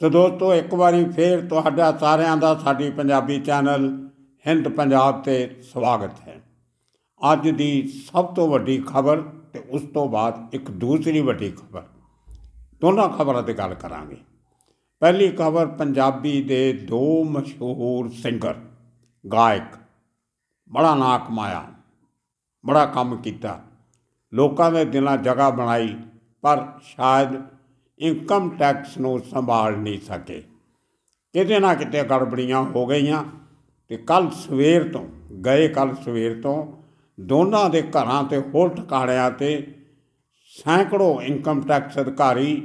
ਤੇ ਦੋਸਤੋ ਇੱਕ ਵਾਰੀ ਫੇਰ ਤੁਹਾਡਾ ਸਾਰਿਆਂ ਦਾ ਸਾਡੀ ਪੰਜਾਬੀ ਚੈਨਲ ਹਿੰਦ ਪੰਜਾਬ ਤੇ ਸਵਾਗਤ ਹੈ ਅੱਜ ਦੀ ਸਭ ਤੋਂ ਵੱਡੀ ਖਬਰ ਤੇ ਉਸ ਤੋਂ ਬਾਅਦ ਇੱਕ ਦੂਸਰੀ ਵੱਡੀ ਖਬਰ ਦੋਨਾਂ ਖਬਰਾਂ ਤੇ ਗੱਲ ਕਰਾਂਗੇ ਪਹਿਲੀ ਖਬਰ ਪੰਜਾਬੀ ਦੇ ਦੋ ਮਸ਼ਹੂਰ ਸਿੰਗਰ ਗਾਇਕ ਬੜਾ ਨਾਮ ਕਮਾਇਆ ਬੜਾ ਕੰਮ ਕੀਤਾ ਲੋਕਾਂ ਦੇ ਦਿਲਾਂ ਜਗ੍ਹਾ ਬਣਾਈ ਪਰ ਸ਼ਾਇਦ ਇਨਕਮ ਟੈਕਸ ਨੂੰ ਸੰਭਾਲ ਨਹੀਂ ਸਕੇ ਕਿਤੇ ਨਾ ਕਿਤੇ ਗੜਬੜੀਆਂ ਹੋ ਗਈਆਂ ਤੇ ਕੱਲ ਸਵੇਰ ਤੋਂ ਗਏ ਕੱਲ ਸਵੇਰ ਤੋਂ ਦੋਨਾਂ ਦੇ ਘਰਾਂ ਤੇ ਹੋਰ ਟਕਾੜਿਆਂ ਤੇ ਸੈਂਕੜੋ ਇਨਕਮ ਟੈਕਸ ਅਧਿਕਾਰੀ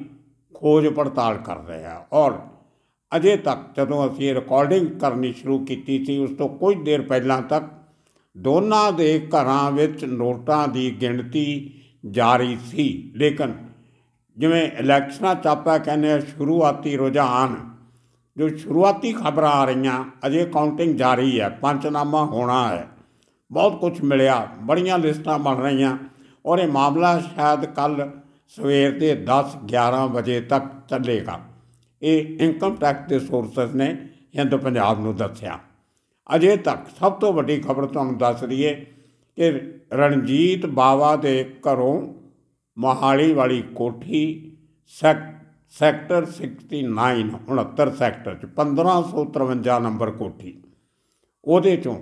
ਖੋਜ ਪੜਤਾਲ ਕਰ ਰਹੇ ਆ ਔਰ ਅਜੇ ਤੱਕ ਜਦੋਂ ਅਸੀਂ ਰਿਕਾਰਡਿੰਗ ਕਰਨੀ ਸ਼ੁਰੂ ਕੀਤੀ ਸੀ ਉਸ ਤੋਂ ਕੁਝ ਦੇਰ ਪਹਿਲਾਂ ਤੱਕ ਦੋਨਾਂ ਦੇ ਘਰਾਂ ਵਿੱਚ ਨੋਟਾਂ ਦੀ ਗਿਣਤੀ ਜਾਰੀ ਸੀ ਲੇਕਿਨ ਜਿਵੇਂ ਇਲੈਕਸ਼ਨਾਂ ਚਾਪਾ ਕਹਿੰਦੇ ਆ ਸ਼ੁਰੂਆਤੀ ਰੁਝਾਨ ਜੋ ਸ਼ੁਰੂਆਤੀ ਖਬਰਾਂ ਆ ਰਹੀਆਂ ਅਜੇ ਕਾਊਂਟਿੰਗ ਜਾਰੀ ਹੈ ਪੰਚਨਾਮਾ ਹੋਣਾ ਹੈ ਬਹੁਤ ਕੁਝ ਮਿਲਿਆ ਬੜੀਆਂ ਲਿਸਟਾਂ ਬਣ ਰਹੀਆਂ ਔਰ ਇਹ ਮਾਮਲਾ ਸ਼ਾਇਦ ਕੱਲ ਸਵੇਰ ਦੇ 10 11 ਵਜੇ ਤੱਕ ਚੱਲੇਗਾ ਇਹ ਇਨਕਮ ਟੈਕਸ ਦੇ ਸੋਰਸਸ ਨੇ ਹਿੰਦ ਪੰਜਾਬ ਨੂੰ ਦੱਸਿਆ ਅਜੇ ਤੱਕ ਸਭ ਤੋਂ ਵੱਡੀ ਖਬਰ ਤੁਹਾਨੂੰ ਦੱਸ ਰਹੀ ਹੈ ਕਿ ਰਣਜੀਤ ਬਾਵਾ ਦੇ ਘਰੋਂ ਮਹਾਲੀ ਵਾਲੀ ਕੋਠੀ ਸੈਕਟਰ 69 69 ਸੈਕਟਰ ਚ 1553 ਨੰਬਰ ਕੋਠੀ ਉਹਦੇ ਚੋਂ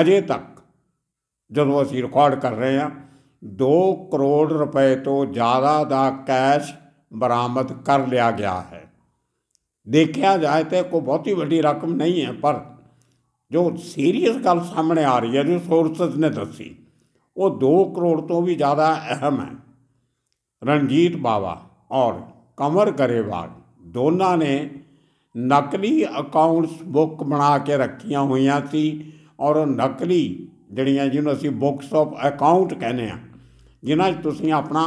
ਅਜੇ ਤੱਕ ਜਦੋਂ ਅਸੀਂ ਰਿਕਾਰਡ ਕਰ ਰਹੇ ਹਾਂ 2 ਕਰੋੜ ਰੁਪਏ ਤੋਂ ਜ਼ਿਆਦਾ ਦਾ ਕੈਸ਼ ਬਰਾਮਦ ਕਰ ਲਿਆ ਗਿਆ ਹੈ ਦੇਖਿਆ ਜਾਏ ਤੇ ਕੋਈ ਬਹੁਤੀ ਵੱਡੀ ਰਕਮ ਨਹੀਂ ਹੈ ਪਰ ਜੋ ਸੀਰੀਅਸ ਗੱਲ ਸਾਹਮਣੇ ਆ ਰਹੀ ਹੈ ਜੋ ਸੋਰਸਸ ਨੇ ਦੱਸੀ ਉਹ 2 ਕਰੋੜ ਤੋਂ ਵੀ ਜ਼ਿਆਦਾ ਅਹਿਮ ਹੈ ਰਣਜੀਤ ਬਾਵਾ ਔਰ ਕਮਰ ਕਰੇਵਾਲ ਦੋਨਾਂ ਨੇ ਨਕਲੀ ਅਕਾਊਂਟਸ ਬੁੱਕ ਬਣਾ ਕੇ ਰੱਖੀਆਂ ਹੋਈਆਂ ਸੀ ਔਰ ਉਹ ਨਕਲੀ ਜਿਹੜੀਆਂ ਜਿਹਨੂੰ ਅਸੀਂ ਬੁੱਕਸ ਆਫ ਅਕਾਊਂਟ ਕਹਿੰਦੇ ਆ ਜਿਨ੍ਹਾਂ 'ਚ ਤੁਸੀਂ ਆਪਣਾ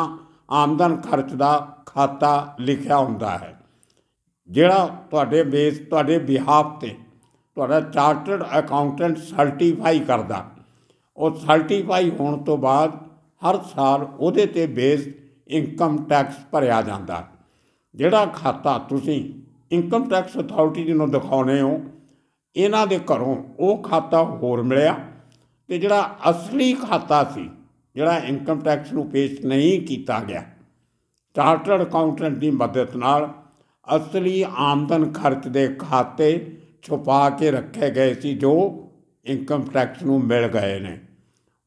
ਆਮਦਨ ਖਰਚ ਦਾ ਖਾਤਾ ਲਿਖਿਆ ਹੁੰਦਾ ਹੈ ਜਿਹੜਾ ਤੁਹਾਡੇ ਬੇਸ ਤੁਹਾਡੇ ਬਿਹਾਫ ਤੇ ਤੁਹਾਡਾ ਚਾਰਟਰਡ ਅਕਾਊਂਟੈਂਟ ਸਰਟੀਫਾਈ ਕਰਦਾ ਉਹ ਸਰਟੀਫਾਈ ਹੋਣ ਤੋਂ ਬਾਅਦ ਹਰ ਸਾਲ ਉਹਦੇ ਤੇ ਬੇਸ ਇਨਕਮ ਟੈਕਸ ਭਰਿਆ ਜਾਂਦਾ ਜਿਹੜਾ ਖਾਤਾ ਤੁਸੀਂ ਇਨਕਮ ਟੈਕਸ ਅਥਾਰਟੀ ਜੀ ਨੂੰ ਦਿਖਾਉਨੇ ਹੋ ਇਹਨਾਂ ਦੇ ਘਰੋਂ ਉਹ ਖਾਤਾ ਹੋਰ ਮਿਲਿਆ ਤੇ ਜਿਹੜਾ ਅਸਲੀ ਖਾਤਾ ਸੀ ਜਿਹੜਾ ਇਨਕਮ ਟੈਕਸ ਨੂੰ ਪੇਸ਼ ਨਹੀਂ ਕੀਤਾ ਗਿਆ ਚਾਰਟਰਡ ਅਕਾਊਂਟੈਂਟ ਦੀ ਮਦਦ ਨਾਲ ਅਸਲੀ ਆਮਦਨ ਖਰਚ ਦੇ ਖਾਤੇ ਛੁਪਾ ਕੇ ਰੱਖੇ ਗਏ ਸੀ ਜੋ ਇਨਕਮ ਟੈਕਸ ਨੂੰ ਮਿਲ ਗਏ ਨੇ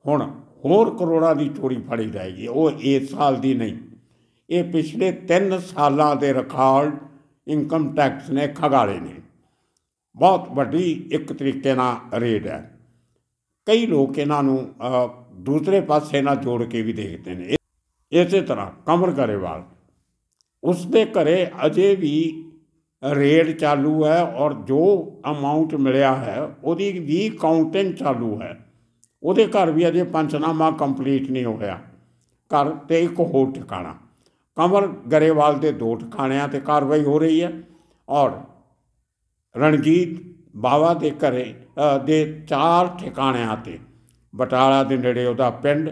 ਹੁਣ ਹੋਰ ਕਰੋੜਾਂ ਦੀ ਚੋਰੀ ਫੜੀ ਜਾਏਗੀ ਉਹ ਇਸ ਸਾਲ ਦੀ ਨਹੀਂ ਇਹ ਪਿਛਲੇ 3 ਸਾਲਾਂ ਦੇ ਰਿਕਾਰਡ ਇਨਕਮ ਟੈਕਸ ਨੇ ਖਗਾਲੇ ਨੇ ਬਹੁਤ ਵੱਡੀ ਇੱਕ ਤਰੀਕੇ ਨਾਲ ਰੇਡ ਹੈ ਕਈ ਲੋਕ ਇਹਨਾਂ ਨੂੰ ਦੂਸਰੇ ਪਾਸੇ ਨਾਲ ਜੋੜ ਕੇ ਵੀ ਦੇਖਦੇ ਨੇ ਇਸੇ ਤਰ੍ਹਾਂ ਕਮਰ ਕਰੇਵਾਲ ਉਸ ਦੇ ਘਰੇ ਅਜੇ ਵੀ ਰੇਡ ਚਾਲੂ ਹੈ ਔਰ ਜੋ ਅਮਾਉਂਟ ਮਿਲਿਆ ਹੈ ਉਹਦੀ ਵੀ ਕਾਊਂਟਿੰਗ ਚਾਲੂ ਹੈ ਉਹਦੇ ਘਰ ਵੀ ਅਜੇ ਪੰਚਨਾਮਾ ਕੰਪਲੀਟ ਨਹੀਂ ਹੋਇਆ ਘਰ ਤੇ ਇੱਕ ਹੋਰ ਟਿਕਾਣਾ ਕਮਰ ਗਰੇਵਾਲ ਦੇ ਦੋ ਟਿਕਾਣਿਆਂ ਤੇ ਕਾਰਵਾਈ ਹੋ ਰਹੀ ਹੈ ਔਰ ਰਣਜੀਤ ਬਾਵਾ ਦੇ ਘਰੇ ਦੇ ਚਾਰ ਟਿਕਾਣਿਆਂ ਤੇ ਬਟਾਲਾ ਦੇ ਨੇੜੇ ਉਹਦਾ ਪਿੰਡ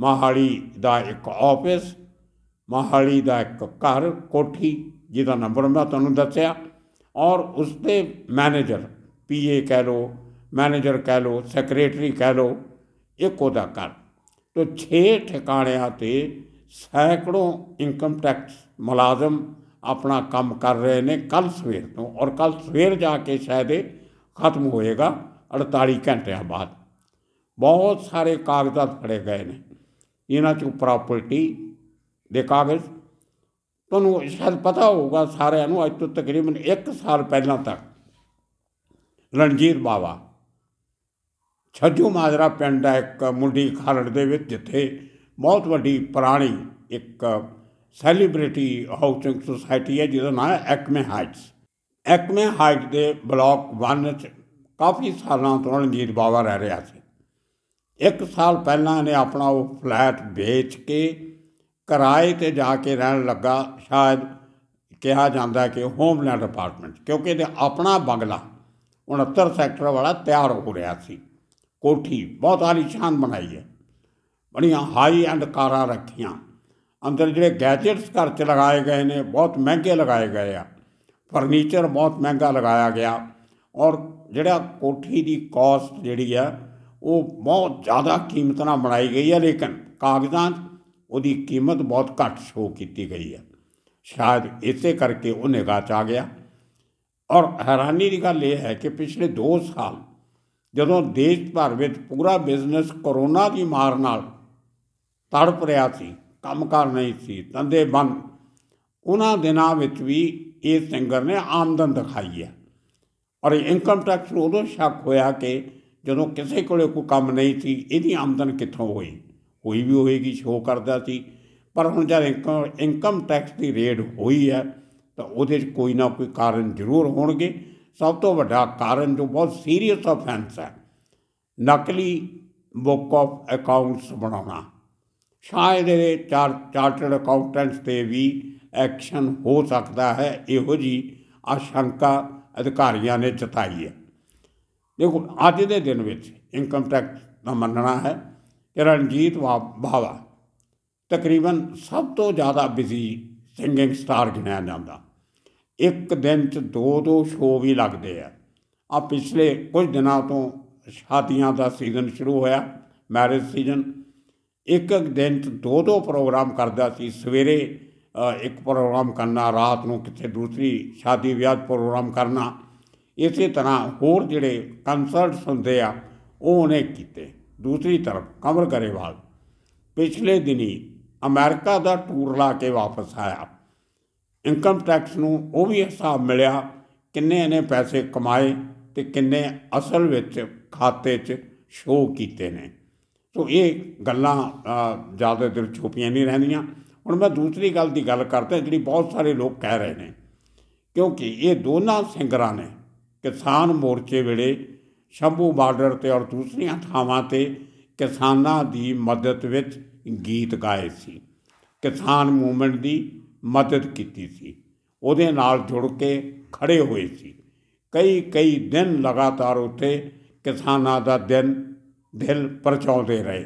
ਮਹਾਲੀ ਦਾ ਇੱਕ ਆਫਿਸ ਮਹਾਲੀ ਦਾ ਇੱਕ ਘਰ ਕੋਠੀ ਜਿਹਦਾ ਨੰਬਰ ਮੈਂ ਤੁਹਾਨੂੰ ਦੱਸਿਆ ਔਰ ਉਸ ਮੈਨੇਜਰ ਪੀਏ ਕਹਿ ਲੋ ਮੈਨੇਜਰ ਕਹਿ ਲੋ ਸੈਕਟਰੀ ਕਹਿ ਲੋ ਇੱਕੋ ਦਾ ਕਰ ਤੋ 6 ਠਿਕਾਣਿਆਂ ਤੇ ਸੈਂਕੜੋਂ ਇਨਕਮ ਟੈਕਸ ਮੁਲਾਜ਼ਮ ਆਪਣਾ ਕੰਮ ਕਰ ਰਹੇ ਨੇ ਕੱਲ ਸਵੇਰ ਤੋਂ ਔਰ ਕੱਲ ਸਵੇਰ ਜਾ ਕੇ ਸ਼ਾਇਦ ਇਹ ਖਤਮ ਹੋਏਗਾ 48 ਘੰਟਿਆਂ ਬਾਅਦ ਬਹੁਤ ਸਾਰੇ ਕਾਗਜ਼ਾਤ ਫੜੇ ਗਏ ਨੇ ਇਹਨਾਂ ਚੋਂ ਪ੍ਰਾਪਰਟੀ ਦੇ ਕਾਗਜ਼ ਤੁਹਾਨੂੰ ਸ਼ਾਇਦ ਪਤਾ ਹੋਊਗਾ ਸਾਰਿਆਂ ਨੂੰ ਅੱਜ ਤੋਂ ਤਕਰੀਬਨ 1 ਸਾਲ ਪਹਿਲਾਂ ਤੱਕ ਰਣਜੀਤ ਬਾਵਾ ਛੱਜੂ ਮਾਜਰਾ ਪਿੰਡ ਦਾ ਇੱਕ ਮੁੰਡੀ ਖਾਲੜ ਦੇ ਵਿੱਚ ਜਿੱਥੇ ਬਹੁਤ ਵੱਡੀ ਪੁਰਾਣੀ ਇੱਕ ਸੈਲੀਬ੍ਰਿਟੀ ਹਾਊਸਿੰਗ ਸੁਸਾਇਟੀ ਹੈ ਜਿਹਦਾ ਨਾਮ ਹੈ ਐਕਮੇ ਹਾਈਟਸ ਐਕਮੇ ਹਾਈਟ ਦੇ ਬਲਾਕ 1 ਵਿੱਚ ਕਾਫੀ ਸਾਲਾਂ ਤੋਂ ਰਣਜੀਤ ਬਾਵਾ ਰਹਿ ਰਿਹਾ ਸੀ ਇੱਕ ਸਾਲ ਪਹਿਲਾਂ ਨੇ ਆਪਣਾ ਉਹ ਫਲੈਟ ਵੇਚ ਕੇ ਕਿਰਾਏ ਤੇ ਜਾ ਕੇ ਰਹਿਣ ਲੱਗਾ ਸ਼ਾਇਦ ਕਿਹਾ ਜਾਂਦਾ ਕਿ ਹੋਮਲੈਂਡ ਅਪਾਰਟਮੈਂਟ ਕਿਉਂਕਿ ਇਹਦਾ ਆਪਣਾ ਬੰਗਲਾ 69 ਸੈਕਟਰ ਵਾਲਾ ਤਿਆਰ ਹੋ ਰਿਹਾ ਸੀ कोठी बहुत आलीशान बनाई है बढ़िया हाई एंड कारा रखिया अंदर जो गैजेट्स घर से लगाए गए ने बहुत महंगे लगाए गए हैं फर्नीचर बहुत महंगा लगाया गया और जोड़ा कोठी की कॉस्ट जी है वो बहुत ज़्यादा कीमत ना बनाई गई है लेकिन कागज़ा वो कीमत बहुत घट शो की गई है शायद इस करके ਉਹ ਨਿਗਾਹ ਚ ਆ गया और हैरानी की गल ਇਹ है कि पिछले दो साल ਜਦੋਂ ਦੇਸ਼ ਭਰ ਵਿੱਚ ਪੂਰਾ ਬਿਜ਼ਨਸ ਕਰੋਨਾ ਦੀ ਮਾਰ ਨਾਲ ਤੜਪ ਰਿਹਾ ਸੀ ਕੰਮਕਾਰ ਨਹੀਂ ਸੀ ਧੰਦੇ ਬੰਦ ਉਹਨਾਂ ਦਿਨਾਂ ਵਿੱਚ ਵੀ ਇਹ ਸਿੰਗਰ ਨੇ ਆਮਦਨ ਦਿਖਾਈ ਹੈ ਔਰ ਇਨਕਮ ਟੈਕਸ ਉਦੋਂ ਸ਼ੱਕ ਹੋਇਆ ਕਿ ਜਦੋਂ ਕਿਸੇ ਕੋਲੇ ਕੋਈ ਕੰਮ ਨਹੀਂ ਸੀ ਇਹਦੀ ਆਮਦਨ ਕਿੱਥੋਂ ਹੋਈ ਹੋਈ ਵੀ ਹੋਏਗੀ ਸ਼ੋ ਕਰਦਾ ਸੀ ਪਰ ਹੁਣ ਜਦ ਇਨਕਮ ਟੈਕਸ ਦੀ ਰੇਡ ਹੋਈ ਹੈ ਤਾਂ ਉਹਦੇ ਕੋਈ ਨਾ ਕੋਈ ਕਾਰਨ ਜ਼ਰੂਰ ਹੋਣਗੇ ਸਭ ਤੋਂ ਵੱਡਾ ਕਾਰਨ ਜੋ ਬਹੁਤ ਸੀਰੀਅਸ ਆਫੈਂਸ ਹੈ ਨਕਲੀ ਬੁੱਕ ਆਫ ਅਕਾਊਂਟਸ ਬਣਾਉਣਾ ਸ਼ਾਇਦ ਇਹ ਚਾਰ ਚਾਰਟਰਡ ਅਕਾਊਂਟੈਂਟਸ ਤੇ ਵੀ ਐਕਸ਼ਨ ਹੋ ਸਕਦਾ ਹੈ ਇਹੋ ਜੀ ਆਸ਼ੰਕਾ ਅਧਿਕਾਰੀਆਂ ਨੇ ਚਤਾਈ ਹੈ ਦੇਖੋ ਅੱਜ ਦੇ ਦਿਨ ਵਿੱਚ ਇਨਕਮ ਟੈਕਸ ਦਾ ਮੰਨਣਾ ਹੈ ਕਿ ਰਣਜੀਤ ਬਾਵਾ ਤਕਰੀਬਨ ਸਭ ਤੋਂ ਜ਼ਿਆਦਾ ਬਿਜ਼ੀ ਸਿੰਗਿੰਗ ਸਟਾਰ ਗਿਣਿਆ ਜਾਂਦਾ ਇੱਕ ਦਿਨ 'ਚ ਦੋ ਦੋ ਸ਼ੋਅ ਵੀ ਲੱਗਦੇ ਆ ਆ ਪਿਛਲੇ ਕੁਝ ਦਿਨਾਂ ਤੋਂ ਸ਼ਾਦੀਆਂ ਦਾ ਸੀਜ਼ਨ ਸ਼ੁਰੂ ਹੋਇਆ ਮੈਰਿਜ ਸੀਜ਼ਨ ਇੱਕ ਇੱਕ ਦਿਨ 'ਚ ਦੋ ਦੋ ਪ੍ਰੋਗਰਾਮ ਕਰਦਾ ਸੀ ਸਵੇਰੇ ਇੱਕ ਪ੍ਰੋਗਰਾਮ ਕਰਨਾ ਰਾਤ ਨੂੰ ਕਿਤੇ ਦੂਸਰੀ ਸ਼ਾਦੀ ਵਿਆਹ ਪ੍ਰੋਗਰਾਮ ਕਰਨਾ ਇਸੇ ਤਰ੍ਹਾਂ ਹੋਰ ਜਿਹੜੇ ਕੰਸਰਟਸ ਹੁੰਦੇ ਆ ਉਹ ਉਹਨੇ ਕੀਤੇ ਦੂਸਰੀ ਤਰਫ ਕਮਰ ਕਰੇਵਾਲ ਪਿਛਲੇ ਦਿਨੀ ਅਮਰੀਕਾ ਦਾ ਟੂਰ ਲਾ ਕੇ ਵਾਪਸ ਆਇਆ ਇਨਕਮ ਟੈਕਸ ਨੂੰ ਉਹ ਵੀ ਹਿਸਾਬ ਮਿਲਿਆ ਕਿੰਨੇ ਇਹਨੇ ਪੈਸੇ ਕਮਾਏ ਤੇ ਕਿੰਨੇ ਅਸਲ ਵਿੱਚ ਖਾਤੇ 'ਚ ਸ਼ੋਅ ਕੀਤੇ ਨੇ ਸੋ ਇਹ ਗੱਲਾਂ ਜ਼ਿਆਦਾ ਦਿਲ ਚੋਪੀਆਂ ਨਹੀਂ ਰਹਿੰਦੀਆਂ ਹੁਣ ਮੈਂ ਦੂਸਰੀ ਗੱਲ ਦੀ ਗੱਲ ਕਰਦਾ ਜਿਹੜੀ ਬਹੁਤ ਸਾਰੇ ਲੋਕ ਕਹਿ ਰਹੇ ਨੇ ਕਿਉਂਕਿ ਇਹ ਦੋਨਾਂ ਸਿੰਗਰਾਂ ਨੇ ਕਿਸਾਨ ਮੋਰਚੇ ਵੇਲੇ ਸ਼ੰਭੂ ਬਾਰਡਰ ਤੇ ਔਰ ਦੂਸਰੀਆਂ ਥਾਵਾਂ ਤੇ ਕਿਸਾਨਾਂ ਦੀ ਮਦਦ ਵਿੱਚ ਗੀਤ ਗਾਏ ਸੀ ਕਿਸਾਨ ਮੂਵਮੈਂਟ ਦੀ ਮਦਦ ਕੀਤੀ ਸੀ ਉਹਦੇ ਨਾਲ ਜੁੜ ਕੇ ਖੜੇ ਹੋਏ ਸੀ ਕਈ ਕਈ ਦਿਨ ਲਗਾਤਾਰ ਉੱਥੇ ਕਿਸਾਨਾਂ ਦਾ ਦਿਨ ਦਿਲ ਪਰਚਾਉਂਦੇ ਰਹੇ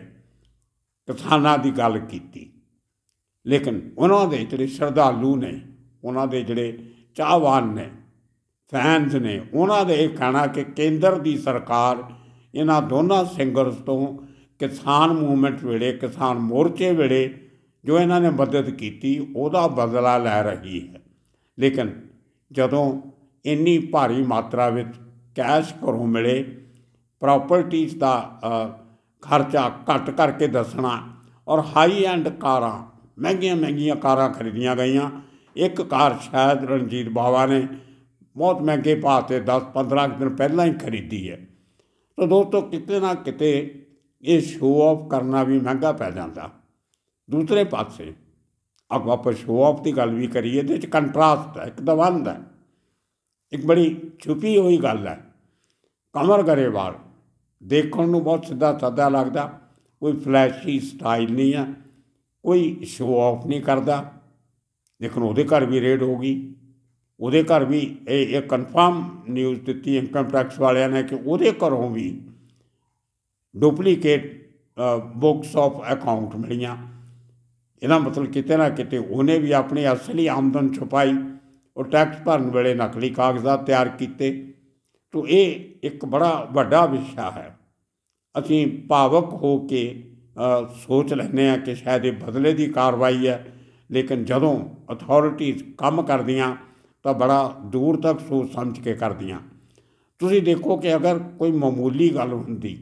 ਕਿਸਾਨਾਂ ਦੀ ਗੱਲ ਕੀਤੀ ਲੇਕਿਨ ਉਹਨਾਂ ਦੇ ਜਿਹੜੇ ਸ਼ਰਧਾਲੂ ਨੇ ਉਹਨਾਂ ਦੇ ਜਿਹੜੇ ਚਾਹਵਾਨ ਨੇ ਫੈਨਸ ਨੇ ਉਹਨਾਂ ਦੇ ਇਹ ਕਹਿਣਾ ਕਿ ਕੇਂਦਰ ਦੀ ਸਰਕਾਰ ਇਹਨਾਂ ਦੋਨਾਂ ਸਿੰਗਰਸ ਤੋਂ ਕਿਸਾਨ ਮੂਵਮੈਂਟ ਵੇਲੇ ਕਿਸਾਨ ਮੋਰਚੇ ਵੇਲੇ ਜੋ ਇਹਨਾਂ ਨੇ ਮਦਦ ਕੀਤੀ ਉਹਦਾ ਬਦਲਾ ਲੈ ਰਹੀ ਹੈ ਲੇਕਿਨ ਜਦੋਂ ਇੰਨੀ ਭਾਰੀ ਮਾਤਰਾ ਵਿੱਚ ਕੈਸ਼ ਘਰੋਂ ਮਿਲੇ ਪ੍ਰਾਪਰਟੀਆਂ ਦਾ ਖਰਚਾ ਘਟ ਕਰਕੇ ਦੱਸਣਾ ਔਰ ਹਾਈ ਐਂਡ ਕਾਰਾਂ ਮਹਿੰਗੀਆਂ ਮਹਿੰਗੀਆਂ ਕਾਰਾਂ ਖਰੀਦੀਆਂ ਗਈਆਂ ਇੱਕ ਕਾਰ ਸ਼ਾਇਦ ਰਣਜੀਤ ਬਾਵਾ ਨੇ ਬਹੁਤ ਮਹਿੰਗੇ ਭਾਅ ਤੇ 10-15 ਦਿਨ ਪਹਿਲਾਂ ਹੀ ਖਰੀਦੀ ਹੈ ਤਾਂ ਦੋਸਤੋ ਕਿਤੇ ਨਾ ਕਿਤੇ ਇਹ ਸ਼ੋਅ ਆਫ ਕਰਨਾ ਵੀ ਮਹਿੰਗਾ ਪੈ ਜਾਂਦਾ ਦੂਸਰੇ ਪਾਸੇ ਆਪ ਆਪਾਂ ਸ਼ੋਅ ਆਫ ਦੀ ਗੱਲ ਵੀ ਕਰੀਏ ਤੇ ਚ ਕੰਟਰਾਸਟ ਹੈ ਇੱਕ ਦਵੰਦ ਹੈ ਇੱਕ ਬੜੀ ਛੁਪੀ ਹੋਈ ਗੱਲ ਹੈ ਕਮਰ ਗਰੇਵਾਲ ਦੇਖਣ ਨੂੰ ਬਹੁਤ ਸਿੱਧਾ ਸਾਦਾ ਲੱਗਦਾ ਕੋਈ ਫਲੈਸ਼ੀ ਸਟਾਈਲ ਨਹੀਂ ਆ ਕੋਈ ਸ਼ੋਅ ਆਫ ਨਹੀਂ ਕਰਦਾ ਲੇਕਿਨ ਉਹਦੇ ਘਰ ਵੀ ਰੇਡ ਹੋ ਗਈ ਉਹਦੇ ਘਰ ਵੀ ਇਹ ਇਹ ਕਨਫਰਮ ਨਿਊਜ਼ ਦਿੱਤੀ ਇਨਕਮ ਟੈਕਸ ਵਾਲਿਆਂ ਨੇ ਕਿ ਉਹਦੇ ਘਰੋਂ ਵੀ ਡੁਪਲੀਕੇਟ ਬੁੱਕਸ ਆਫ ਅਕਾਊਂਟ ਮਿਲੀਆਂ ਇਹਦਾ ਮਤਲਬ ਕਿਤੇ ਨਾ ਕਿਤੇ ਉਹਨੇ ਵੀ ਆਪਣੀ ਅਸਲੀ ਆਮਦਨ ਛੁਪਾਈ ਉਹ ਟੈਕਸ ਭਰਨ ਵੇਲੇ ਨਕਲੀ ਕਾਗਜ਼ਾਤ ਤਿਆਰ ਕੀਤੇ ਤੋਂ ਇਹ ਇੱਕ ਬੜਾ ਵੱਡਾ ਵਿਸ਼ਾ ਹੈ ਅਸੀਂ ਭਾਵਕ ਹੋ ਕੇ ਸੋਚ ਲੈਂਦੇ ਆ ਕਿ ਸ਼ਾਇਦ ਇਹ ਬਦਲੇ ਦੀ ਕਾਰਵਾਈ ਹੈ ਲੇਕਿਨ ਜਦੋਂ ਅਥਾਰਟੀਆਂ ਕੰਮ ਕਰਦੀਆਂ ਤਾਂ ਬੜਾ ਦੂਰ ਤੱਕ ਸੋਚ ਸਮਝ ਕੇ ਕਰਦੀਆਂ ਤੁਸੀਂ ਦੇਖੋ ਕਿ ਅਗਰ ਕੋਈ ਮਾਮੂਲੀ ਗੱਲ ਹੁੰਦੀ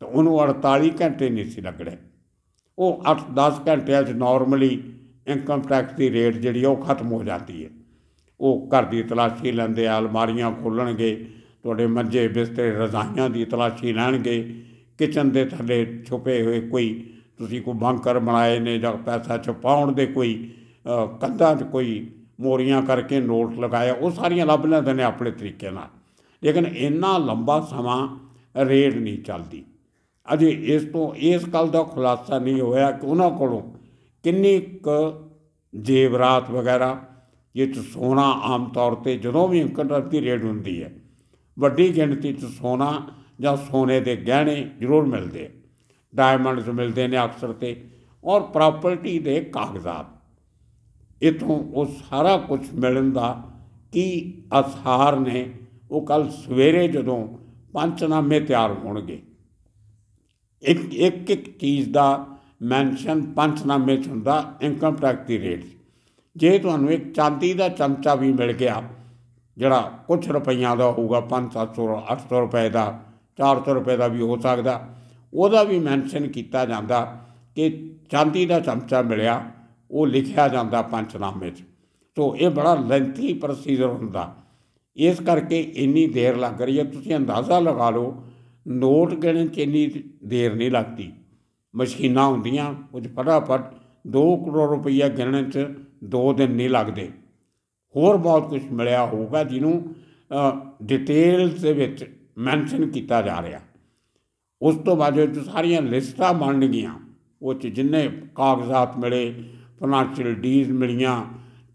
ਤਾਂ ਉਹਨੂੰ 48 ਘੰਟੇ ਨਹੀਂ ਸੀ ਲੱਗਣੇ ਉਹ 8-10 ਘੰਟਿਆਂ 'ਚ ਨਾਰਮਲੀ ਇਨਕਮ ਟੈਕਸ ਦੀ ਰੇਟ ਜਿਹੜੀ ਉਹ ਖਤਮ ਹੋ ਜਾਂਦੀ ਹੈ ਉਹ ਘਰ ਦੀ ਤਲਾਸ਼ੀ ਲੈਂਦੇ ਆ ਅਲਮਾਰੀਆਂ ਖੋਲਣਗੇ ਤੁਹਾਡੇ ਮੰਜੇ ਬਿਸਤਰੇ ਰਜ਼ਾਈਆਂ ਦੀ ਤਲਾਸ਼ੀ ਲੈਣਗੇ ਕਿਚਨ ਦੇ ਥੱਲੇ ਛੁਪੇ ਹੋਏ ਕੋਈ ਤੁਸੀਂ ਕੋਈ ਬੰਕਰ ਬਣਾਏ ਨੇ ਜਾਂ ਪੈਸਾ ਛਪਾਉਣ ਦੇ ਕੋਈ ਕੰਧਾਂ 'ਚ ਕੋਈ ਮੋਰੀਆਂ ਕਰਕੇ ਨੋਟ ਲਗਾਇਆ ਉਹ ਸਾਰੀਆਂ ਲੱਭ ਲੈਂਦੇ ਨੇ ਆਪਣੇ ਤਰੀਕੇ ਨਾਲ ਲੇਕਿਨ ਇੰਨਾ ਲੰਬਾ ਸਮਾਂ ਰੇਡ ਨਹੀਂ ਚੱਲਦੀ ਅਜੇ ਇਸ ਤੋਂ ਇਸ ਕੱਲ ਦਾ ਖੁਲਾਸਾ ਨਹੀਂ ਹੋਇਆ ਕਿ ਉਹਨਾਂ ਕੋਲੋਂ ਕਿੰਨੀ ਕ ਜੇਵਰਾਤ ਵਗੈਰਾ ਇਹ ਤੋਂ ਸੋਨਾ ਆਮ ਤੌਰ ਤੇ ਜਦੋਂ ਵੀ ਕੰਟਰਤੀ ਰੇਡ ਹੁੰਦੀ ਹੈ ਵੱਡੀ ਗਿਣਤੀ ਚ ਸੋਨਾ ਜਾਂ ਸੋਨੇ ਦੇ ਗਹਿਣੇ ਜ਼ਰੂਰ ਮਿਲਦੇ ਡਾਇਮੰਡਸ ਮਿਲਦੇ ਨੇ ਅਕਸਰ ਤੇ ਔਰ ਪ੍ਰਾਪਰਟੀ ਦੇ ਕਾਗਜ਼ਾਤ ਇਤੋਂ ਉਹ ਸਾਰਾ ਕੁਝ ਮਿਲਣ ਦਾ ਕੀ ਅਸਹਾਰ ਨੇ ਉਹ ਕੱਲ ਸਵੇਰੇ ਜਦੋਂ ਪੰਚਨਾਮੇ ਤਿਆਰ ਹੋਣਗੇ ਇੱਕ ਇੱਕ ਇੱਕ ਚੀਜ਼ ਦਾ ਮੈਂਸ਼ਨ ਪੰਚਨਾਮੇ 'ਚ ਹੁੰਦਾ ਇਨਕਮ ਟੈਕਸ ਦੀ ਰੇਟ ਜੇ ਤੁਹਾਨੂੰ ਇੱਕ ਚਾਂਦੀ ਦਾ ਚਮਚਾ ਵੀ ਮਿਲ ਗਿਆ ਜਿਹੜਾ ਕੁਝ ਰੁਪਈਆ ਦਾ ਹੋਊਗਾ 5-700 800 ਰੁਪਏ ਦਾ 400 ਰੁਪਏ ਦਾ ਵੀ ਹੋ ਸਕਦਾ ਉਹਦਾ ਵੀ ਮੈਂਸ਼ਨ ਕੀਤਾ ਜਾਂਦਾ ਕਿ ਚਾਂਦੀ ਦਾ ਚਮਚਾ ਮਿਲਿਆ ਉਹ ਲਿਖਿਆ ਜਾਂਦਾ ਪੰਚਨਾਮੇ 'ਚ ਤੋਂ ਇਹ ਬੜਾ ਲੈਂਥੀ ਪ੍ਰੋਸੀਜਰ ਹੁੰਦਾ ਇਸ ਕਰਕੇ ਇੰਨੀ ਦੇਰ ਲੱਗ ਰਹੀ ਹੈ ਤੁਸੀਂ ਅੰਦਾਜ਼ਾ ਲਗਾ ਲਓ ਨੋਟ ਗਿਣਨ ਚ ਇੰਨੀ ਦੇਰ ਨਹੀਂ ਲੱਗਦੀ ਮਸ਼ੀਨਾਂ ਹੁੰਦੀਆਂ ਕੁਝ ਫਟਾਫਟ 2 ਕਰੋੜ ਰੁਪਈਆ ਗਿਣਨ ਚ 2 ਦਿਨ ਨਹੀਂ ਲੱਗਦੇ ਹੋਰ ਬਹੁਤ ਕੁਝ ਮਿਲਿਆ ਹੋਊਗਾ ਜਿਹਨੂੰ ਡਿਟੇਲ ਦੇ ਵਿੱਚ ਮੈਂਸ਼ਨ ਕੀਤਾ ਜਾ ਰਿਹਾ ਉਸ ਤੋਂ ਬਾਅਦ ਜੋ ਸਾਰੀਆਂ ਲਿਸਟਾਂ ਬਣ ਗਈਆਂ ਉਹ ਚ ਜਿੰਨੇ ਕਾਗਜ਼ਾਤ ਮਿਲੇ ਫਾਈਨੈਂਸ਼ੀਅਲ ਡੀਜ਼ ਮਿਲੀਆਂ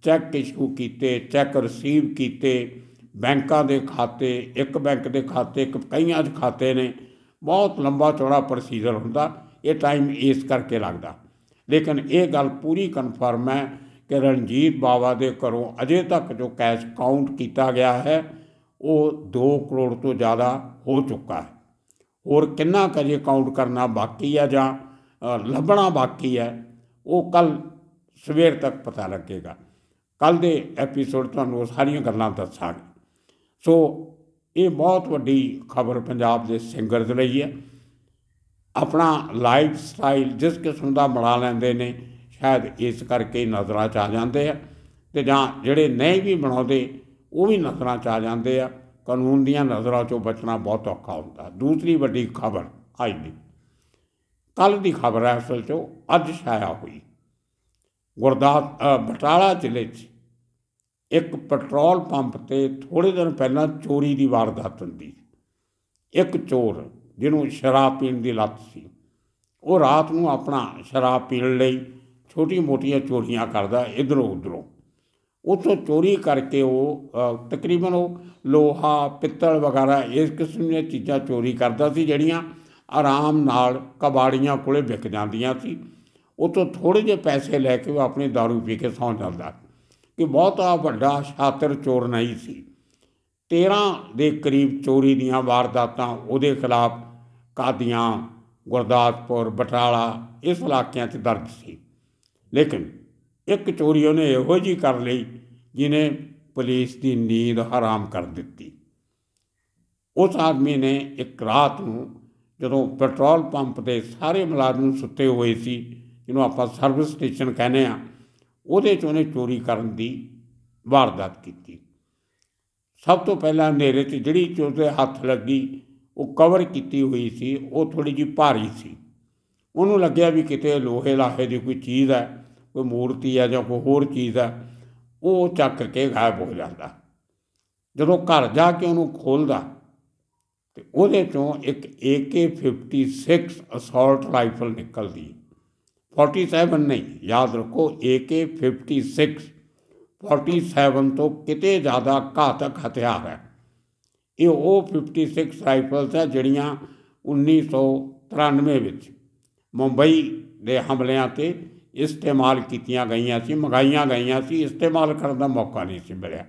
ਚੈੱਕ ਇਸ਼ੂ ਕੀਤੇ ਚੈੱਕ ਰਿਸੀਵ ਕੀਤੇ ਬੈਂਕਾਂ ਦੇ ਖਾਤੇ ਇੱਕ ਬੈਂਕ ਦੇ ਖਾਤੇ ਇੱਕ ਕਈਆਂ ਦੇ ਖਾਤੇ ਨੇ ਬਹੁਤ ਲੰਬਾ ਚੌੜਾ ਪ੍ਰੋਸੀਜਰ ਹੁੰਦਾ ਇਹ ਟਾਈਮ ਇਸ ਕਰਕੇ ਲੱਗਦਾ ਲੇਕਿਨ ਇਹ ਗੱਲ ਪੂਰੀ ਕਨਫਰਮ ਹੈ ਕਿ ਰਣਜੀਤ ਬਾਵਾ ਦੇ ਘਰੋਂ ਅਜੇ ਤੱਕ ਜੋ ਕੈਸ਼ ਕਾਊਂਟ ਕੀਤਾ ਗਿਆ ਹੈ ਉਹ 2 ਕਰੋੜ ਤੋਂ ਜ਼ਿਆਦਾ ਹੋ ਚੁੱਕਾ ਹੈ ਹੋਰ ਕਿੰਨਾ ਕਰੇ ਕਾਊਂਟ ਕਰਨਾ ਬਾਕੀ ਹੈ ਜਾਂ ਲੱਭਣਾ ਬਾਕੀ ਹੈ ਉਹ ਕੱਲ ਸਵੇਰ ਤੱਕ ਪਤਾ ਲੱਗੇਗਾ ਕੱਲ ਦੇ ਐਪੀਸੋਡ ਤੁਹਾਨੂੰ ਸਾਰੀਆਂ ਗੱਲਾਂ ਦੱਸਾਂਗੇ ਸੋ ਇਹ ਬਹੁਤ ਵੱਡੀ ਖਬਰ ਪੰਜਾਬ ਦੇ ਸਿੰਗਰ ਦੇ ਲਈ ਹੈ ਆਪਣਾ ਲਾਈਫ ਸਟਾਈਲ ਜਿਸ ਕਿਸਮ ਦਾ ਬਣਾ ਲੈਂਦੇ ਨੇ ਸ਼ਾਇਦ ਇਸ ਕਰਕੇ ਨਜ਼ਰਾਂ ਚ ਆ ਜਾਂਦੇ ਆ ਤੇ ਜਾਂ ਜਿਹੜੇ ਨਹੀਂ ਵੀ ਬਣਾਉਂਦੇ ਉਹ ਵੀ ਨਜ਼ਰਾਂ ਚ ਆ ਜਾਂਦੇ ਆ ਕਾਨੂੰਨ ਦੀਆਂ ਨਜ਼ਰਾਂ ਚੋਂ ਬਚਣਾ ਬਹੁਤ ਔਖਾ ਹੁੰਦਾ ਦੂਸਰੀ ਵੱਡੀ ਖਬਰ ਅੱਜ ਦੀ ਕੱਲ ਦੀ ਖਬਰ ਹੈ ਅਸਲ 'ਚ ਅੱਜ ਛਾਇਆ ਹੋਈ ਗੁਰਦਾਸ ਬਟਾਲਾ ਜ਼ਿਲ੍ਹੇ 'ਚ ਇੱਕ ਪੈਟਰੋਲ ਪੰਪ ਤੇ ਥੋੜੇ ਦਿਨ ਪਹਿਲਾਂ ਚੋਰੀ ਦੀ ਵਾਰਦਾਤ ਹੁੰਦੀ ਇੱਕ ਚੋਰ ਜਿਹਨੂੰ ਸ਼ਰਾਬ ਪੀਣ ਦੀ ਲੱਤ ਸੀ ਉਹ ਰਾਤ ਨੂੰ ਆਪਣਾ ਸ਼ਰਾਬ ਪੀਣ ਲਈ ਛੋਟੀ-ਮੋਟੀਆਂ ਚੋਰੀਆਂ ਕਰਦਾ ਇਧਰੋਂ ਉਧਰੋਂ ਉਥੋਂ ਚੋਰੀ ਕਰਕੇ ਉਹ ਤਕਰੀਬਨ ਉਹ ਲੋਹਾ ਪਿੱਤਲ ਵਗੈਰਾ ਇਸ ਕਿਸਮ ਦੀਆਂ ਚੀਜ਼ਾਂ ਚੋਰੀ ਕਰਦਾ ਸੀ ਜਿਹੜੀਆਂ ਆਰਾਮ ਨਾਲ ਕਬਾੜੀਆਂ ਕੋਲੇ ਵਿਕ ਜਾਂਦੀਆਂ ਸੀ ਉਤੋਂ ਥੋੜੇ ਜਿਹੇ ਪੈਸੇ ਲੈ ਕੇ ਉਹ ਆਪਣੀ ਦਾਰੂ ਪੀ ਕੇ ਸੌਂ ਜਾਂਦਾ ਕਿ ਬਹੁਤਾ ਵੱਡਾ ਸ਼ਾਤਰ ਚੋਰ ਨਹੀਂ ਸੀ 13 ਦੇ ਕਰੀਬ ਚੋਰੀ ਦੀਆਂ ਵਾਰਦਾਤਾਂ ਉਹਦੇ ਖਿਲਾਫ ਕਾਦੀਆਂ ਗੁਰਦਾਸਪੁਰ ਬਟਾਲਾ ਇਸ ਇਲਾਕਿਆਂ 'ਚ ਦਰਜ ਸੀ ਲੇਕਿਨ ਇੱਕ ਚੋਰੀ ਉਹਨੇ ਇਹੋ ਜੀ ਕਰ ਲਈ ਜਿਨੇ ਪੁਲਿਸ ਦੀ ਨੀਂਦ ਹਰਾਮ ਕਰ ਦਿੱਤੀ ਉਸ ਆਦਮੀ ਨੇ ਇੱਕ ਰਾਤ ਨੂੰ ਜਦੋਂ ਪੈਟਰੋਲ ਪੰਪ ਦੇ ਸਾਰੇ ਮੁਲਾਜ਼ਮ ਸੁੱਤੇ ਹੋਏ ਸੀ ਜਿਹਨੂੰ ਆਪਾਂ ਸਰਵਿਸ ਸਟੇਸ਼ਨ ਕਹਿੰਦੇ ਆ ਉਹਦੇ 'ਚ ਉਹਨੇ ਚੋਰੀ ਕਰਨ ਦੀ ਵਾਰਦਾਤ ਕੀਤੀ ਸਭ ਤੋਂ ਪਹਿਲਾਂ ਹਨੇਰੇ 'ਚ ਜਿਹੜੀ ਚੋਤੇ ਹੱਥ ਲੱਗੀ ਉਹ ਕਵਰ ਕੀਤੀ ਹੋਈ ਸੀ ਉਹ ਥੋੜੀ ਜੀ ਭਾਰੀ ਸੀ ਉਹਨੂੰ ਲੱਗਿਆ ਵੀ ਕਿਤੇ ਲੋਹੇ ਲਾਹੇ ਦੀ ਕੋਈ ਚੀਜ਼ ਹੈ ਕੋਈ ਮੂਰਤੀ ਹੈ ਜਾਂ ਕੋਈ ਹੋਰ ਚੀਜ਼ ਹੈ ਉਹ ਚੱਕ ਕੇ ਗਾਇਬ ਹੋ ਜਾਂਦਾ ਜਦੋਂ ਘਰ ਜਾ ਕੇ ਉਹਨੂੰ ਖੋਲਦਾ ਤੇ ਉਹਦੇ ਚੋਂ ਇੱਕ AK56 ਅਸੌਲਟ ਰਾਈਫਲ ਨਿਕਲਦੀ 47 ਨਹੀਂ ਯਾਦ ਰੱਖੋ AK 56 47 ਤੋਂ ਕਿਤੇ ਜ਼ਿਆਦਾ ਘਾਤਕ ਹਥਿਆਰ ਹੈ ਇਹ ਉਹ 56 ਰਾਈਫਲਸ ਹੈ ਜਿਹੜੀਆਂ 1993 ਵਿੱਚ ਮੁੰਬਈ ਦੇ ਹਮਲਿਆਂ ਤੇ ਇਸਤੇਮਾਲ ਕੀਤੀਆਂ ਗਈਆਂ ਸੀ ਮਗਾਈਆਂ ਗਈਆਂ ਸੀ ਇਸਤੇਮਾਲ ਕਰਨ ਦਾ ਮੌਕਾ ਨਹੀਂ ਸੀ ਮਿਲਿਆ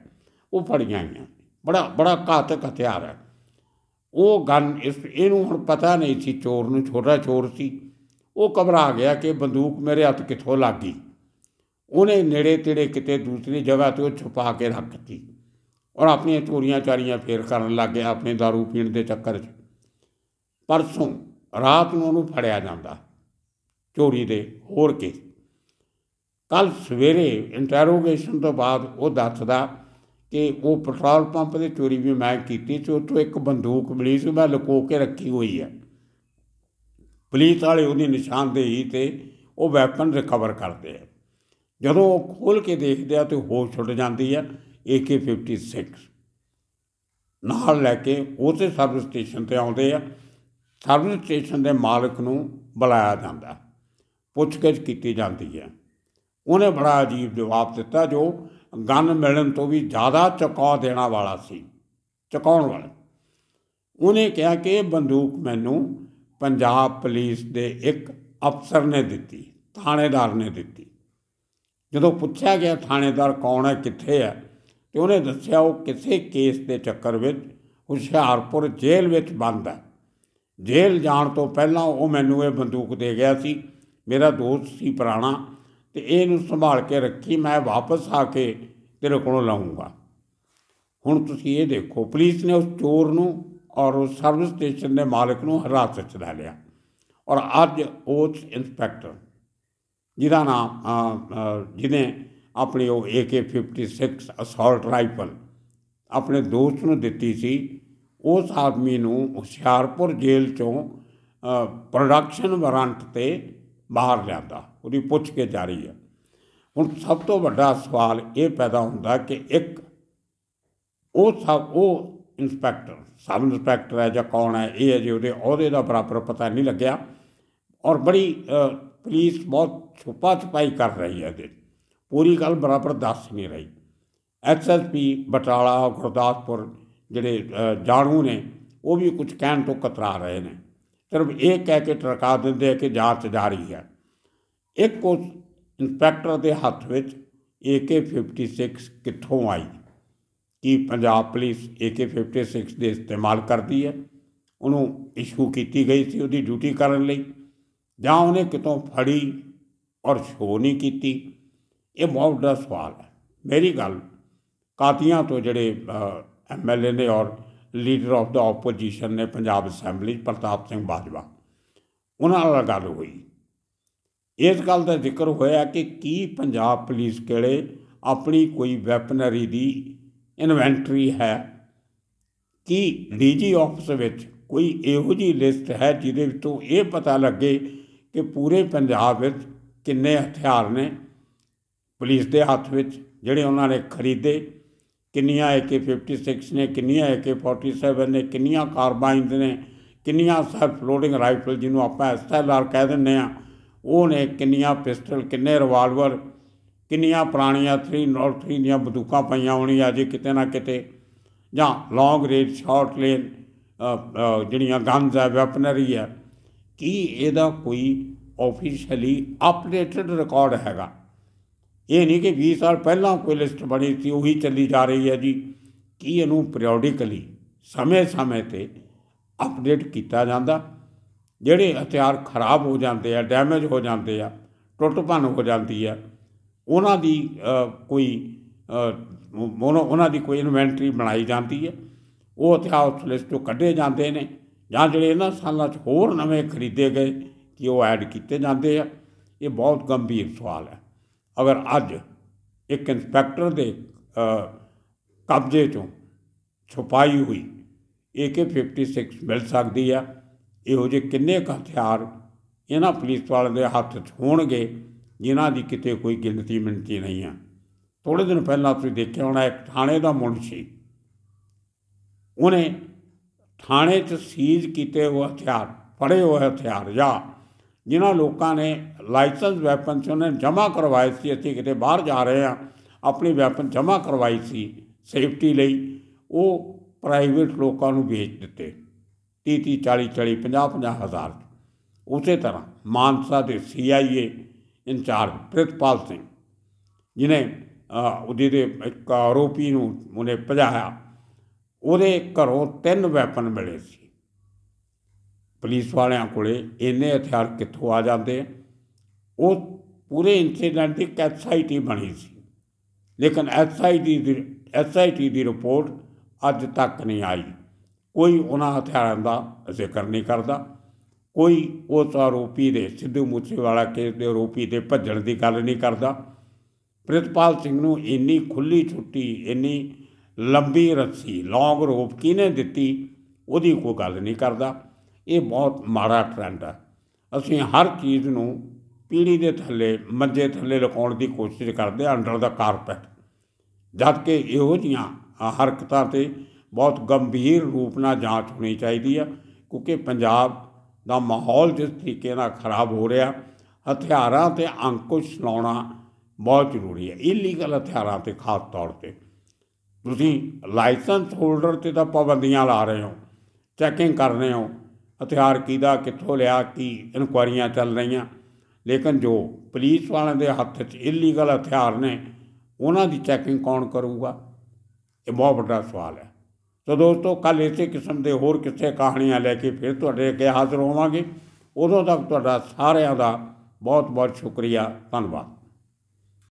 ਉਹ ਫੜੀਆਂ ਗਈਆਂ ਬੜਾ ਬੜਾ ਘਾਤਕ ਹਥਿਆਰ ਹੈ ਉਹ ਗਨ ਇਸ ਇਹਨੂੰ ਹੁਣ ਪਤਾ ਨਹੀਂ ਸੀ ਚੋਰ ਨੂੰ ਛੋਟਾ ਚੋਰ ਸੀ ਉਹ ਘਬਰਾ ਗਿਆ ਕਿ ਬੰਦੂਕ ਮੇਰੇ ਹੱਥ ਕਿੱਥੋਂ ਲੱਗ ਗਈ ਉਹਨੇ ਨੇੜੇ ਤੇੜੇ ਕਿਤੇ ਦੂਸਰੀ ਜਗ੍ਹਾ ਤੇ ਉਹ ਛੁਪਾ ਕੇ ਰੱਖਤੀ ਔਰ ਆਪਣੀਆਂ ਚੋਰੀਆਂ ਚਾਰੀਆਂ ਫੇਰ ਕਰਨ ਲੱਗ ਗਿਆ ਆਪਣੇ दारू ਪੀਣ ਦੇ ਚੱਕਰ 'ਚ ਪਰਸੋਂ ਰਾਤ ਨੂੰ ਉਹਨੂੰ ਫੜਿਆ ਜਾਂਦਾ ਚੋਰੀ ਦੇ ਹੋਰ ਕੇ ਕੱਲ ਸਵੇਰੇ ਇੰਟਰੋਗੇਸ਼ਨ ਤੋਂ ਬਾਅਦ ਉਹ ਦੱਸਦਾ ਕਿ ਉਹ ਪੈਟਰੋਲ ਪੰਪ ਦੇ ਚੋਰੀ ਵੀ ਮੈਂ ਕੀਤੀ ਸੀ ਉੱਥੋਂ ਇੱਕ ਬੰਦੂਕ ਮਿਲੀ ਸੀ ਮੈਂ ਲੁਕੋ ਕੇ ਰੱਖੀ ਹੋਈ ਹੈ ਪੁਲਿਸ ਵਾਲੇ ਉਹਦੀ ਨਿਸ਼ਾਨਦੇਹੀ ਤੇ ਉਹ ਵੈਪਨ ਰਿਕਵਰ ਕਰਦੇ ਆ ਜਦੋਂ ਉਹ ਖੋਲ ਕੇ ਦੇਖਦੇ ਆ ਤੇ ਹੋਸ਼ ਛੁੱਟ ਜਾਂਦੀ ਆ AK56 ਨਾਲ ਲੈ ਕੇ ਉਸੇ ਸਰਵ ਸਟੇਸ਼ਨ ਤੇ ਆਉਂਦੇ ਆ ਸਰਵ ਸਟੇਸ਼ਨ ਦੇ ਮਾਲਕ ਨੂੰ ਬੁਲਾਇਆ ਜਾਂਦਾ ਪੁੱਛਗਿੱਛ ਕੀਤੀ ਜਾਂਦੀ ਹੈ ਉਹਨੇ ਬੜਾ ਅਜੀਬ ਜਵਾਬ ਦਿੱਤਾ ਜੋ ਗਨ ਮਿਲਣ ਤੋਂ ਵੀ ਜ਼ਿਆਦਾ ਚੁਕਾ ਦੇਣਾ ਵਾਲਾ ਸੀ ਚੁਕਾਉਣ ਵਾਲਾ ਉਹਨੇ ਕਿਹਾ ਕਿ ਇਹ ਬੰਦੂਕ ਮੈਨੂੰ ਪੰਜਾਬ ਪੁਲਿਸ ਦੇ ਇੱਕ ਅਫਸਰ ਨੇ ਦਿੱਤੀ ਥਾਣੇਦਾਰ ਨੇ ਦਿੱਤੀ ਜਦੋਂ ਪੁੱਛਿਆ ਗਿਆ ਥਾਣੇਦਾਰ ਕੌਣ ਹੈ ਕਿੱਥੇ ਹੈ ਤੇ ਉਹਨੇ ਦੱਸਿਆ ਉਹ ਕਿਸੇ ਕੇਸ ਦੇ ਚੱਕਰ ਵਿੱਚ ਹੁਸ਼ਿਆਰਪੁਰ ਜੇਲ੍ਹ ਵਿੱਚ ਬੰਦ ਹੈ ਜੇਲ੍ਹ ਜਾਣ ਤੋਂ ਪਹਿਲਾਂ ਉਹ ਮੈਨੂੰ ਇਹ ਬੰਦੂਕ ਦੇ ਗਿਆ ਸੀ ਮੇਰਾ ਦੋਸਤ ਸੀ ਪੁਰਾਣਾ ਤੇ ਇਹ ਨੂੰ ਸੰਭਾਲ ਕੇ ਰੱਖੀ ਮੈਂ ਵਾਪਸ ਆ ਕੇ ਤੇਰੇ ਕੋਲੋਂ ਲਾਉਂਗਾ ਹੁਣ ਤੁਸੀਂ ਇਹ ਦੇਖੋ ਪੁਲਿਸ ਨੇ ਉਸ ਚੋਰ ਨੂੰ ਔਰ ਉਸ सर्विस स्टेशन ਦੇ ਮਾਲਕ ਨੂੰ ਹਰਾਸ ਵਿੱਚ ਲੈ ਲਿਆ ਔਰ ਅੱਜ ਉਸ ਇਨਸਪੈਕਟਰ ਜਿਹਦਾ ਨਾਮ ਜਿਹਨੇ ਆਪਣੀ ਉਹ AK56 ਅਸੌਲਟ ਰਾਈਫਲ ਆਪਣੇ ਦੋਸਤ ਨੂੰ ਦਿੱਤੀ ਸੀ ਉਸ ਆਦਮੀ ਨੂੰ ਹੁਸ਼ਿਆਰਪੁਰ ਜੇਲ੍ਹ ਚੋਂ ਪ੍ਰੋਡਕਸ਼ਨ ਵਾਰੰਟ ਤੇ ਬਾਹਰ ਲਿਆਂਦਾ ਉਹਦੀ ਪੁੱਛ ਕੇ ਜਾਰੀ ਹੈ ਹੁਣ ਸਭ ਤੋਂ ਵੱਡਾ ਸਵਾਲ ਇਹ ਪੈਦਾ ਹੁੰਦਾ ਕਿ ਇੱਕ ਉਹ ਸਭ ਉਹ ਇਨਸਪੈਕਟਰ ਸਬ ਇਨਸਪੈਕਟਰ ਹੈ ਜਾਂ ਕੌਣ ਹੈ ਇਹ ਜੀ ਉਹਦੇ ਅਹੁਦੇ ਦਾ ਬਰਾਬਰ ਪਤਾ ਨਹੀਂ ਲੱਗਿਆ ਔਰ ਬੜੀ ਪੁਲਿਸ ਬਹੁਤ ਛੁਪਾ ਛਪਾਈ ਕਰ ਰਹੀ ਹੈ ਇਹਦੇ ਪੂਰੀ ਗੱਲ ਬਰਾਬਰ ਦੱਸ ਨਹੀਂ ਰਹੀ ਐਸਐਸਪੀ ਬਟਾਲਾ ਗੁਰਦਾਸਪੁਰ ਜਿਹੜੇ ਜਾਣੂ ਨੇ ਉਹ ਵੀ ਕੁਝ ਕਹਿਣ ਤੋਂ ਕਤਰਾ ਰਹੇ ਨੇ ਸਿਰਫ ਇਹ ਕਹਿ ਕੇ ਟਰਕਾ ਦਿੰਦੇ ਆ ਕਿ ਜਾਂਚ ਜਾਰੀ ਹੈ ਇੱਕ ਉਸ ਇਨਸਪੈਕਟਰ ਦੇ ਹੱਥ ਵਿੱਚ AK56 ਕਿੱਥੋਂ ਆਈ ਕਿ ਪੰਜਾਬ ਪੁਲਿਸ AK56 ਦੇ ਇਸਤੇਮਾਲ ਕਰਦੀ ਹੈ ਉਹਨੂੰ ਇਸ਼ੂ ਕੀਤੀ ਗਈ ਸੀ ਉਹਦੀ ਡਿਊਟੀ ਕਰਨ ਲਈ ਜਾਂ ਉਹਨੇ ਕਿਤੋਂ ਫੜੀ ਔਰ ਸ਼ੋ ਨਹੀਂ ਕੀਤੀ ਇਹ ਬਹੁਤ ਦਾ ਸਵਾਲ ਹੈ ਮੇਰੀ ਗੱਲ ਕਾਤੀਆਂ ਤੋਂ ਜਿਹੜੇ ਐਮਐਲਏ ਨੇ ਔਰ ਲੀਡਰ ਆਫ ਦਾ ਆਪੋਜੀਸ਼ਨ ਨੇ ਪੰਜਾਬ ਅਸੈਂਬਲੀ ਪ੍ਰਤਾਪ ਸਿੰਘ ਬਾਜਵਾ ਉਹਨਾਂ ਨਾਲ ਗੱਲ ਹੋਈ ਇਸ ਗੱਲ ਦਾ ਜ਼ਿਕਰ ਹੋਇਆ ਕਿ ਕੀ ਪੰਜਾਬ ਪੁਲਿਸ ਕਿਹੜੇ ਆਪਣੀ ਕੋਈ ਵੈਪਨਰੀ ਦੀ ਇਨਵੈਂਟਰੀ ਹੈ ਕੀ ਡੀਜੀ ਆਫਿਸ ਵਿੱਚ ਕੋਈ ਇਹੋ ਜੀ ਲਿਸਟ ਹੈ ਜਿਹਦੇ ਵਿੱਚੋਂ ਇਹ ਪਤਾ ਲੱਗੇ ਕਿ ਪੂਰੇ ਪੰਜਾਬ ਵਿੱਚ ਕਿੰਨੇ ਹਥਿਆਰ ਨੇ ਪੁਲਿਸ ਦੇ ਹੱਥ ਵਿੱਚ ਜਿਹੜੇ ਉਹਨਾਂ ਨੇ ਖਰੀਦੇ ਕਿੰਨੀਆਂ AK56 ਨੇ ਕਿੰਨੀਆਂ AK47 ਨੇ ਕਿੰਨੀਆਂ ਕਾਰਬਾਈਨਸ ਨੇ ਕਿੰਨੀਆਂ ਸਾਫ ਫਲੋਟਿੰਗ ਰਾਈਫਲ ਜਿਹਨੂੰ ਆਪਾਂ ਐਸਐਲਆਰ ਕਹਿ ਦਿੰਦੇ ਆ ਉਹ ਨੇ ਕਿੰਨੀਆਂ ਪਿਸਟਲ ਕਿੰਨੇ ਰਿਵਾਲਵਰ ਕਿੰਨੀਆਂ ਪ੍ਰਾਣੀਆਂ 3 ਨਾਟ 3 ਦੀਆਂ ਬੰਦੂਕਾਂ ਪਈਆਂ ਹੋਣੀਆਂ ਅਜੇ ਕਿਤੇ ਨਾ ਕਿਤੇ ਜਾਂ ਲੌਂਗ ਰੇਂਜ ਸ਼ਾਰਟ ਰੇਂਜ ਜਿਹੜੀਆਂ ਗਨਸ ਹੈ ਵੈਪਨਰੀ ਹੈ ਕੀ ਇਹਦਾ ਕੋਈ ਆਫੀਸ਼ੀਅਲੀ ਅਪਡੇਟਡ ਰਿਕਾਰਡ ਹੈਗਾ ਇਹ ਨਹੀਂ ਕਿ 20 ਸਾਲ ਪਹਿਲਾਂ ਕੋਈ ਲਿਸਟ ਬਣੀ ਸੀ ਉਹੀ ਚੱਲੀ ਜਾ ਰਹੀ ਹੈ ਜੀ ਕੀ ਇਹਨੂੰ ਪੀਰੀਓਡਿਕਲੀ ਸਮੇਂ-ਸਮੇਂ ਤੇ ਅਪਡੇਟ ਕੀਤਾ ਜਾਂਦਾ ਜਿਹੜੇ ਹਥਿਆਰ ਖਰਾਬ ਹੋ ਜਾਂਦੇ ਆ ਡੈਮੇਜ ਹੋ ਜਾਂਦੇ ਆ ਟੁੱਟ ਭੰਨ ਹੋ ਜਾਂਦੀ ਆ ਉਹਨਾਂ ਦੀ ਕੋਈ ਉਹਨਾਂ ਦੀ ਕੋਈ ਇਨਵੈਂਟਰੀ ਬਣਾਈ ਜਾਂਦੀ ਹੈ ਉਹ ਇਤਿਹਾਸ ਲਿਸਟ ਤੋਂ ਕੱਢੇ ਜਾਂਦੇ ਨੇ ਜਾਂ ਜਿਹੜੇ ਇਹਨਾਂ ਸਾਲਾਂ 'ਚ ਹੋਰ ਨਵੇਂ ਖਰੀਦੇ ਗਏ ਕਿ ਉਹ ਐਡ ਕੀਤੇ ਜਾਂਦੇ ਆ ਇਹ ਬਹੁਤ ਗੰਭੀਰ ਸਵਾਲ ਹੈ ਅਗਰ ਅੱਜ ਇੱਕ ਇਨਸਪੈਕਟਰ ਦੇ ਕਬਜ਼ੇ ਚੋਂ ਛੁਪਾਈ ਹੋਈ AK56 ਮਿਲ ਸਕਦੀ ਆ ਇਹੋ ਜਿਹੇ ਕਿੰਨੇ ਹਥਿਆਰ ਇਹਨਾਂ ਪੁਲਿਸ ਵਾਲਿਆਂ ਦੇ ਹੱਥ 'ਚ ਹੋਣਗੇ ਜਿਨ੍ਹਾਂ ਦੀ ਕਿਤੇ ਕੋਈ ਗਿਣਤੀ ਮਿਣਤੀ ਨਹੀਂ ਆ ਥੋੜੇ ਦਿਨ ਪਹਿਲਾਂ ਤੁਸੀਂ ਦੇਖਿਆ ਹੋਣਾ ਇੱਕ ਥਾਣੇ ਦਾ ਮੁਨਸ਼ੀ ਉਹਨੇ ਥਾਣੇ 'ਚ ਸੀਜ਼ ਕੀਤੇ ਉਹ ਹਥਿਆਰ ਫੜੇ ਹੋਏ ਹਥਿਆਰ ਜਾਂ ਜਿਨ੍ਹਾਂ ਲੋਕਾਂ ਨੇ ਲਾਇਸੈਂਸ ਵੈਪਨ ਚ ਉਹਨੇ ਜਮ੍ਹਾਂ ਕਰਵਾਏ ਸੀ ਅਸੀਂ ਕਿਤੇ ਬਾਹਰ ਜਾ ਰਹੇ ਆ ਆਪਣੀ ਵੈਪਨ ਜਮ੍ਹਾਂ ਕਰਵਾਈ ਸੀ ਸੇਫਟੀ ਲਈ ਉਹ ਪ੍ਰਾਈਵੇਟ ਲੋਕਾਂ ਨੂੰ ਵੇਚ ਦਿੱਤੇ 30 30 40 40 50 50 ਹਜ਼ਾਰ ਉਸੇ ਤਰ੍ਹਾਂ ਮਾਨਸਾ ਦੇ ਸੀਆਈਏ ਇੰਚਾਰਜ ਪ੍ਰਿਤਪਾਲ ਸਿੰਘ ਜਿਨੇ ਉਹਦੇ ਦੇ ਇੱਕ ਆਰੋਪੀ ਨੂੰ ਉਹਨੇ ਭਜਾਇਆ ਉਹਦੇ ਘਰੋਂ ਤਿੰਨ ਵੈਪਨ ਮਿਲੇ ਸੀ ਪੁਲਿਸ ਵਾਲਿਆਂ ਕੋਲੇ ਇੰਨੇ ਹਥਿਆਰ ਕਿੱਥੋਂ ਆ ਜਾਂਦੇ ਉਹ ਪੂਰੇ ਇਨਸੀਡੈਂਟ ਦੀ ਕੈਪਸਾਈਟੀ ਬਣੀ ਸੀ ਲੇਕਿਨ ਐਸਆਈਟੀ ਦੀ ਐਸਆਈਟੀ ਦੀ ਰਿਪੋਰਟ ਅੱਜ ਤੱਕ ਨਹੀਂ ਆਈ ਕੋਈ ਉਹਨਾਂ ਹਥਿਆਰਾਂ ਦਾ ਜ਼ਿਕਰ ਨਹੀਂ ਕਰਦਾ ਕੋਈ ਉਹ ਤਾਂ ਆਰੋਪੀ ਦੇ ਸਿੱਧੂ ਵਾਲਾ ਕੇਸ ਦੇ ਆਰੋਪੀ ਦੇ ਭੱਜਣ ਦੀ ਗੱਲ ਨਹੀਂ ਕਰਦਾ ਪ੍ਰਿਤਪਾਲ ਸਿੰਘ ਨੂੰ ਇੰਨੀ ਖੁੱਲੀ ਛੁੱਟੀ ਇੰਨੀ ਲੰਬੀ ਰੱਸੀ ਲੌਂਗ ਰੋਪ ਕਿਨੇ ਦਿੱਤੀ ਉਹਦੀ ਕੋਈ ਗੱਲ ਨਹੀਂ ਕਰਦਾ ਇਹ ਬਹੁਤ ਮਾੜਾ ਟ੍ਰੈਂਡ ਆ ਅਸੀਂ ਹਰ ਚੀਜ਼ ਨੂੰ ਪੀੜੀ ਦੇ ਥੱਲੇ ਮੰਜੇ ਥੱਲੇ ਲਕਾਉਣ ਦੀ ਕੋਸ਼ਿਸ਼ ਕਰਦੇ ਆ ਅੰਡਰ ਦਾ ਕਾਰਪੈਟ ਜਦ ਕਿ ਇਹੋ ਜੀਆਂ ਹਰਕਤਾਂ ਤੇ ਬਹੁਤ ਗੰਭੀਰ ਰੂਪ ਨਾਲ ਜਾਂਚ ਹੋਣੀ ਚਾਹੀਦੀ ਆ ਕਿਉਂਕਿ ਪੰਜਾਬ ਦਾ ਮਾਹੌਲ ਜਿਸ ਤਰੀਕੇ ਨਾਲ ਖਰਾਬ ਹੋ ਰਿਹਾ ਹਥਿਆਰਾਂ ਤੇ ਅੰਕੁਸ਼ ਲਾਉਣਾ ਬਹੁਤ ਜ਼ਰੂਰੀ ਹੈ ਇਲੀਗਲ ਹਥਿਆਰਾਂ ਤੇ ਖਾਸ ਤੌਰ ਤੇ ਤੁਸੀਂ ਲਾਇਸੈਂਸ ਹੋਲਡਰ ਤੇ ਤਾਂ ਪਾਬੰਦੀਆਂ ਲਾ ਰਹੇ ਹੋ ਚੈਕਿੰਗ ਕਰ ਰਹੇ ਹੋ ਹਥਿਆਰ ਕਿਹਦਾ ਕਿੱਥੋਂ ਲਿਆ ਕੀ ਇਨਕੁਆਰੀਆਂ ਚੱਲ ਰਹੀਆਂ ਲੇਕਿਨ ਜੋ ਪੁਲਿਸ ਵਾਲਿਆਂ ਦੇ ਹੱਥ 'ਚ ਇਲੀਗਲ ਹਥਿਆਰ ਨੇ ਉਹਨਾਂ ਦੀ ਚੈਕਿੰਗ ਕੌਣ ਕਰੂਗਾ ਇਹ ਬਹੁਤ ਵੱਡਾ ਸਵਾਲ ਹੈ ਤਾਂ ਦੋਸਤੋ ਕੱਲ ਇਸੇ ਕਿਸਮ ਦੇ ਹੋਰ ਕਿੱਸੇ ਕਹਾਣੀਆਂ ਲੈ ਕੇ ਫਿਰ ਤੁਹਾਡੇ ਅੱਗੇ ਹਾਜ਼ਰ ਹੋਵਾਂਗੇ ਉਦੋਂ ਤੱਕ ਤੁਹਾਡਾ ਸਾਰਿਆਂ ਦਾ ਬਹੁਤ ਬਹੁਤ ਸ਼ੁਕਰੀਆ ਧੰਨਵਾਦ